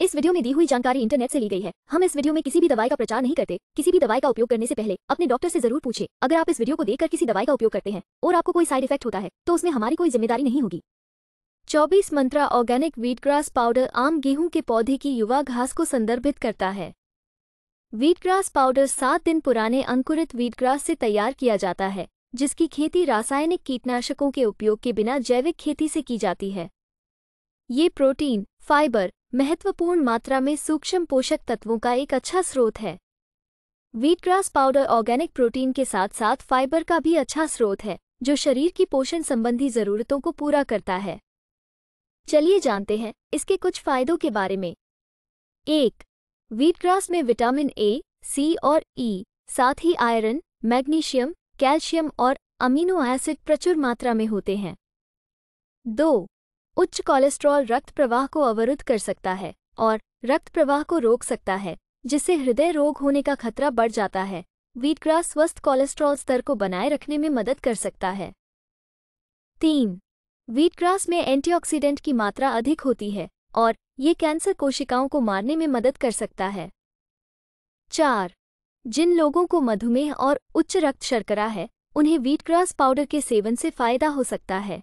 इस वीडियो में दी हुई जानकारी इंटरनेट से ली गई है हम इस वीडियो में किसी भी दवाई का प्रचार नहीं करते किसी भी दवाई का उपयोग करने से पहले अपने डॉक्टर से जरूर पूछे अगर आप इस वीडियो को देखकर किसी दवाई का उपयोग करते हैं और आपको कोई साइड इफेक्ट होता है तो उसमें हमारी कोई जिम्मेदारी नहीं होगी चौबीस Mantra organic wheatgrass grass powder आम गेहूं के पौधे की युवा घास को संदर्भित करता है वीटग्रास ग्रास पाउडर सात दिन पुराने अंकुरित वीटग्रास ग्रास से तैयार किया जाता है जिसकी खेती रासायनिक कीटनाशकों के उपयोग के बिना जैविक खेती से की जाती है ये प्रोटीन फाइबर महत्वपूर्ण मात्रा में सूक्ष्म पोषक तत्वों का एक अच्छा स्रोत है वीटग्रास पाउडर ऑर्गेनिक प्रोटीन के साथ साथ फाइबर का भी अच्छा स्रोत है जो शरीर की पोषण संबंधी जरूरतों को पूरा करता है चलिए जानते हैं इसके कुछ फायदों के बारे में एक वीटग्रास में विटामिन ए सी और ई e, साथ ही आयरन मैग्नीशियम कैल्शियम और अमीनो एसिड प्रचुर मात्रा में होते हैं दो उच्च कोलेस्ट्रॉल रक्त प्रवाह को अवरुद्ध कर सकता है और रक्त प्रवाह को रोक सकता है जिससे हृदय रोग होने का खतरा बढ़ जाता है वीटग्रास स्वस्थ कोलेस्ट्रॉल स्तर को बनाए रखने में मदद कर सकता है तीन वीटग्रास में एंटीऑक्सीडेंट की मात्रा अधिक होती है और ये कैंसर कोशिकाओं को मारने में मदद कर सकता है चार जिन लोगों को मधुमेह और उच्च रक्त शर्करा है उन्हें वीटग्रास पाउडर के सेवन से फायदा हो सकता है